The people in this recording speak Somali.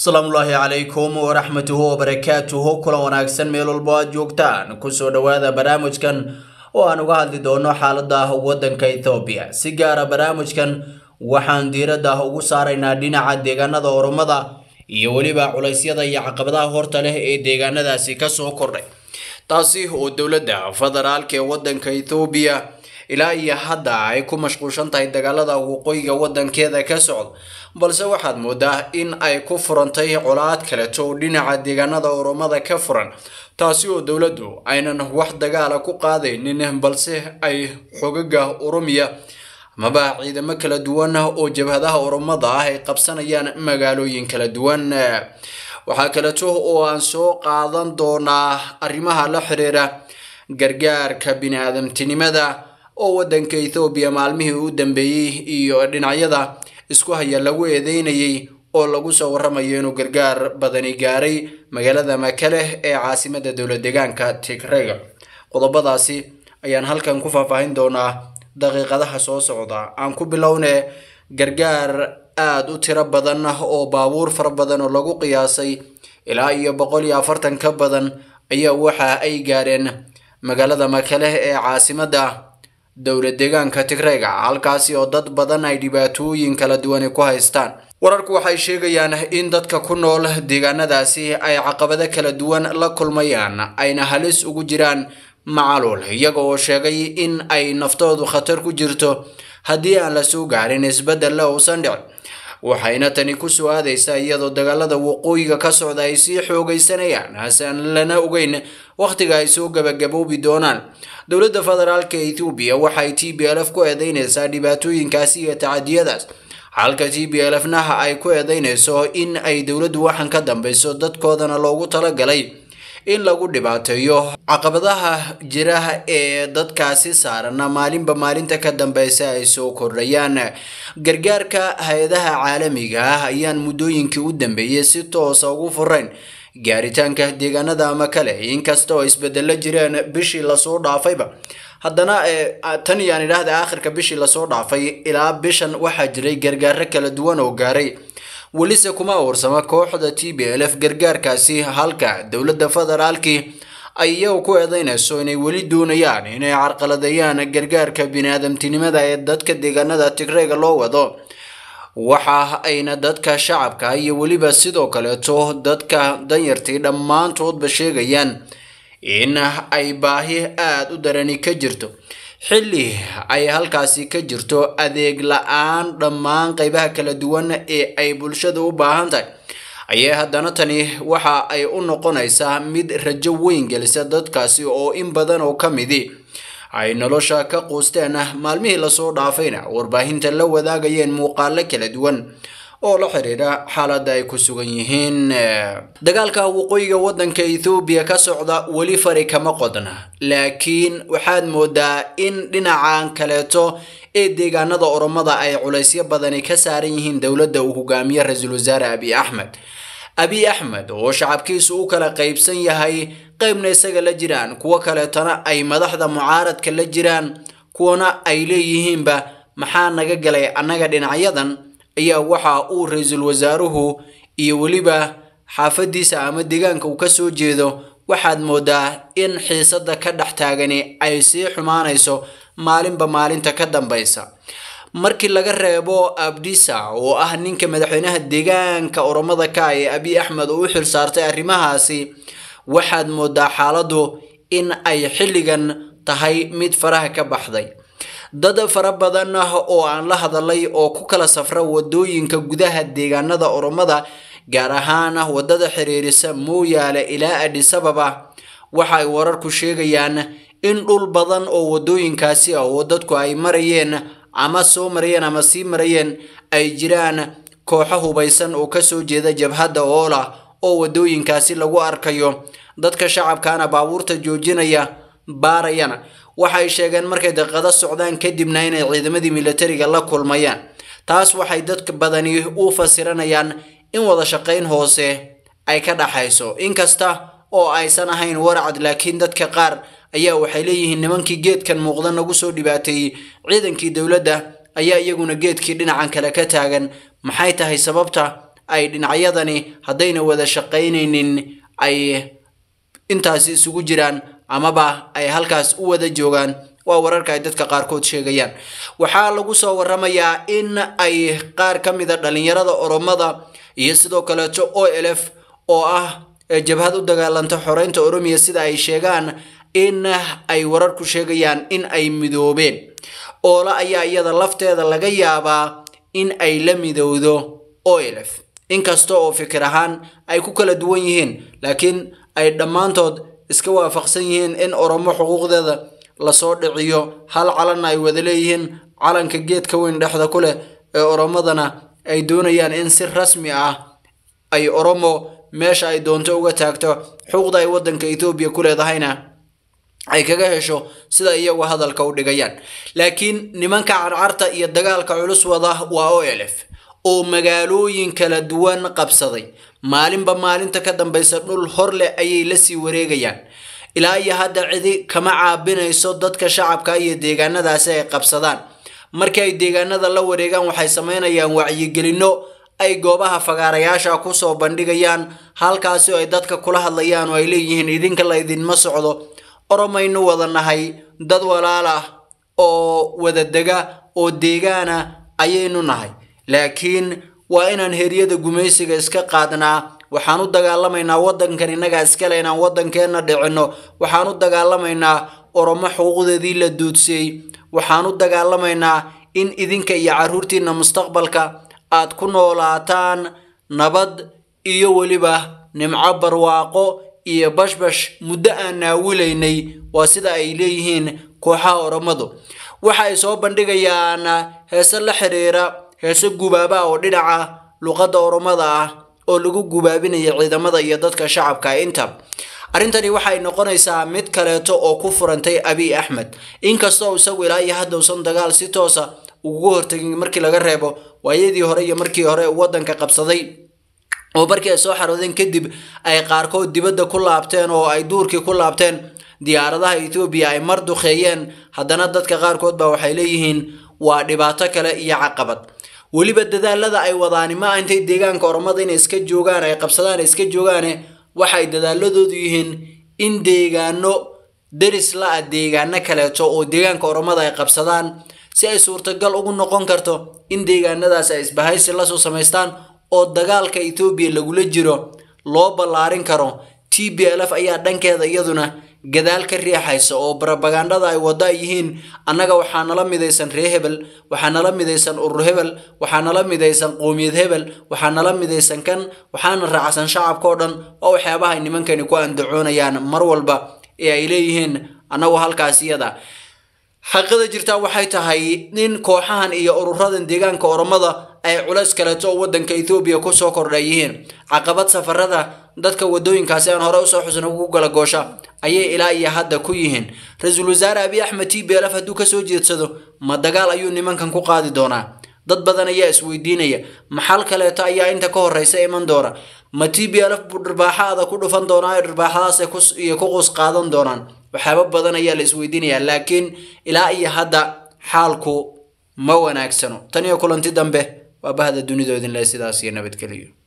asalaamullaahi calaykum waraxmatuhu wabarakaatuhu kulan wanaagsan meel walbo aad joogtaan kusoo dhowaada barnaamijkan oo aan uga hadli doono xaalada waddanka ethoobiya si gaara ah barnaamijkan waxaan diiradda ugu saaraynaa dhinaca deegaanada oromada iyo weliba culaysyada iyo caqabadaha horta leh ee deegaanadaasi kasoo kordhay taasi oo dowladda federaalka ee waddanka ethoobiya ilaa iyo hadda ay ku mashquushan tahay dagaalada waqooyiga wadankeeda ka socda balse waxaad moodaa in ay ku furantay colaad kaleto oo dhinaca deegaanada oromada ka furan taasi oo dowladdu aynan wax dagaala ku qaadaynin balse ay xogaga oromiya amaba ciidamo kala duwan oo jabhadaha oromada ah ay qabsanayaan magaalooyin kala duwan waxaa kaleto oo aan soo qaadan doonaa arrimaha la xiriira gargaarka bini aadamtinimada oo waddanka ethoobiya maalmihii u dambeeyey iyo dhinacyada isku haya lagu eedeynayey oo lagu soo warramayo inuu gargaar badani gaaray magaalada makale ee caasimadda dowlad deegaanka tigreg qodobadaasi ayaan halkan ku faahfaahin doonaa daqiiqadaha soo socda aan ku bilowne gargaar aada u tiro badan ah oo baabuur fara badan oo lagu qiyaasay ilaa iyo boqol iyo afartan ka badan ayaa waxa ay gaareen magaalada makale ee caasimadda dowlad deegaanka tigrayga halkaasi oo dad badan ay dhibaatooyin kala duwani ku haystaan wararku waxay sheegayaan in dadka ku nool deegaanadaasi ay caqabado kala duwan la kulmayaan ayna halis ugu jiraan macaluul iyaga oo sheegay in ay naftoodu khatar ku jirto haddii aan la soo gaarin isbeddella uusan dhic waxayna tani ku soo-aadaysaa iyadoo dagaalada waqooyiga ka socda ay sii xoogaysanayaan hasaan lana ogeyn wakhtiga ay soo gabagaboobi doonaan dowladda federaalk ee ethoobiya waxay t b l f ku eedeynaysaa dhibaatooyinkaasi iyo tacadiyadaas halka t b l f-naha ay ku eedeynayso in ay dowladdu waxan ka dambayso dadkoodana loogu talagalay in lagu dhibaateeyo caqabadaha jira ee dadkaasi saarana maalinba maalinta ka dambeysa ay soo kordhayaan gargaarka hay-adaha caalamiga ah ayaan muddooyinkii u dambeeyey si toosa ah ugu fureyn gaaritaanka deegaanada ama kale inkasta oo isbedelo jireen bishii lasoo dhaafayba haddana tan iyaan idhaahda aakhirka bishii lasoo dhaafay ilaa bishan waxaa jiray gargaaro kala duwan oo gaaray welise kuma uursama kooxda t b l f gargaarkaasi halka dowladda federaalki ay iyagu ku eedeynayso inay weli doonayaan inay carqaladeeyaan gargaarka bini-aadamtinimada ee dadka deegaanada tigreyga loo wado waxa ayna dadka shacabka iyo weliba sidoo kaleeto dadka danyartii dhammaantoodba sheegayaan in ay baahi aada u darani ka jirto xilli ay halkaasi ka jirto adeeg la-aan dhammaan qaybaha kala duwan ee ay bulshada u baahan tahay ayee haddana tani waxa ay u noqonaysaa mid rajo weyn gelisa dadkaasi oo in badan oo ka midi ay nolosha ka quusteen ah, maalmihii lasoo dhaafayna warbaahinta la wadaagayeen muuqaalo kala duwan oo la xiriira xaaladda ay ku sugan yihiin eh, dagaalka waqooyiga waddanka ethoobiya ka socda weli fari kama qodna laakiin waxaad moodaa in dhinacan kaleeto ee deegaanada oromada ay culaysyo badani ka saaran yihiin dowladda uu hogaamiya ra-iisul wasaare abiy axmed abiy axmed oo shacabkiisu u kala qaybsan yahay qaybna isaga la jiraan kuwo kaleetona ay madaxda mucaaradka la jiraan kuwana ay leeyihiinba maxaa naga galay annaga dhinacyadan ayaa waxa uu ra-iisul wasaaruhu iyo weliba xaafadiisa ama deegaanka uu kasoo jeedo waxaad moodaa in xiisada ka dhex taagani ay sii xumaanayso maalinba maalinta ka dambaysa markii laga reebo abdisa oo ah ninka madaxweynaha deegaanka oromada ka ah ee abiy axmed oo u xil saartay arrimahaasi waxaad moodaa xaaladdu in ay xilligan tahay mid faraha ka baxday dad fara badan ah oo aan la hadalay oo ku kala safra wadooyinka gudaha deegaanada oromada gaar ahaan ah wadada xiriirisa mooyaale ilaa adhisababa waxa ay wararku sheegayaan in dhul badan oo wadooyinkaasi ah oo dadku ay marayeen ama soo marayeen ama sii marayeen ay jiraan kooxo hubaysan oo kasoo jeeda jabhadda oola oo wadooyinkaasi lagu arkayo dadka shacabkaana baabuurta joojinaya baarayana waxay sheegeen markay daqiiqado socdaan kadibna inay ciidamadii milatariga la kulmayaan taas waxay dadka badani u fasiranayaan in wada shaqayn hoose ay ka dhaxayso inkasta oo aysan ahayn warcad laakiin dadka qaar ayaa waxay leeyihiin nimankii geedkan muuqda nagu soo dhibaateeyey ciidankii dowladda ayaa iyaguna geedkii dhinacan kale ka taagan maxay tahay sababta ay dhinacyadani haddayna wada shaqaynaynin ay intaasi isugu jiraan amaba ay halkaas u wada joogaan waa wararka ay dadka qaarkood sheegayaan waxaa lagu soo waramayaa in ay qaar ka mida dhallinyarada oromada iyo sidoo kaleeto o l f oo ah jabhad u dagaalanta xoreynta oromiya sida ay sheegaan in ay wararku sheegayaan in ay midoobeen oola ayaa iyada lafteeda laga yaabaa in ay la midowdo o l f inkasta oo fikir ahaan ay ku kala duwan yihiin laakiin ay dhammaantood iska waafaqsan yihiin in oromo xuquuqdeeda lasoo dhiciyo hal calanna ay wada leeyihiin calanka geedka weyn dhexda ku leh ee oromadana ay doonayaan in si rasmi ah ay oromo meesha ay doonto uga taagto xuquuqda ay wadanka etoobiya ku leedahayna ay kaga hesho sida iyagu hadalka u dhigayaan laakiin nimanka carcarta iyo dagaalka culus wada waa o l f oo magaalooyin kala duwan qabsaday maalinba maalinta ka dambaysa dhul hor leh ayay lasii wareegayaan ilaa iyo hadda cidi kama caabinayso dadka shacabka iyo deegaanadaasi ay qabsadaan markii ay deegaanada la wareegaan waxay sameynayaan wacyigelinno ay goobaha fagaarayaasha ku soo bandhigayaan halkaasi oo ay dadka kula hadlayaan oo ay leeyihiin idinka laydinma socdo oromaynu wada nahay dad walaal ah oo wada dega oo deegaana ayaynu nahay laakiin waa inaan heryada gumaysiga iska qaadnaa waxaan u dagaalamaynaa waddankan innagaa iskale inaan waddankeenna dhicinno waxaan u dagaalamaynaa oromo xuquuqdeedii la duudsiyey waxaan u dagaalamaynaa in idinka iyo carruurtiinna mustaqbalka aad ku noolaataan nabad iyo weliba nimco barwaaqo iyo bashbash muddo aan naawilaynay waa sida ay leeyihiin kooxaha oromadu waxa ay soo bandhigayaan heese la xiriira heese gubaaba oo dhinaca ah, luqadda oromada ah oo lagu gubaabinaya ciidamada iyo dadka shacabka inta arrintani waxay noqonaysaa mid kaleeto oo ku furantay abiy axmed inkastoo isagu ilaa iyo hadda dagaal si toosa ah ugu hortegin markii laga reebo waayadii hore iyo markii hore waddanka qabsaday oo markii ay soo xaroodeen kadib ay qaarkood dibadda ku laabteen oo ay duurkii ku laabteen diyaaradaha etoobiya ay mar duqeeyeen haddana dadka qaarkood baa waxay leeyihiin waa dhibaato kale iyo caqabad weliba dadaalada ay wadaani maa intay deegaanka ormada inay iska joogaan ay qabsadaan iska joogaane waxay dadaaladoodu yihiin in deegaano deris la-a ah, deegaano kaleeto oo deegaanka ormada ay qabsadaan si ay suurtagal ugu noqon karto in deegaanadaas ay isbahaysi lasoo samaystaan oo dagaalka etoobiya lagula jiro loo ballaarin karo t b l f ayaa dhankeeda iyaduna gadaal ka riixaysa oo barabagandhada ay wada yihiin annaga waxaa nala midaysan ree hebel waxaa nala midaysan urur hebel waxaa nala midaysan qoomiyad hebel waxaa nala midaysan kan waxaana raacsan shacabkao dhan oo waxyaabaha nimankani ku andacoonayaan mar walba ee ay leeyihiin annagu halkaasiyada iyada xaqada jirtaa waxay tahay in kooxahan iyo ururadan deegaanka oromada ay culays kaleeto wadanka ethoobiya kusoo kordhay yihiin caqabad safarada dadka wadooyinkaasi aan hore usoo xusan ugu gala goosha ayay ilaa iyo hadda ku yihiin ra-iisul wasaare abiy axmed tblf hadduu kasoo jeedsado ma dagaal ayuu nimankan ku qaadi doonaa dad badan ayaa isweydiinaya maxal kaleeto ayaa inta ka horeysa iman doona ma tblf buu dharbaaxaada ku dhufan doonaa ee dharbaaxadaas iyo ku qus qaadan doonaan waxyaaba badan ayaa la isweydiinayaa laakiin ilaa iyo hadda xaalku ma wanaagsano tan iyo kulanti dambe waa bahda dunidoodin le sidaas iyo nabadgeliyo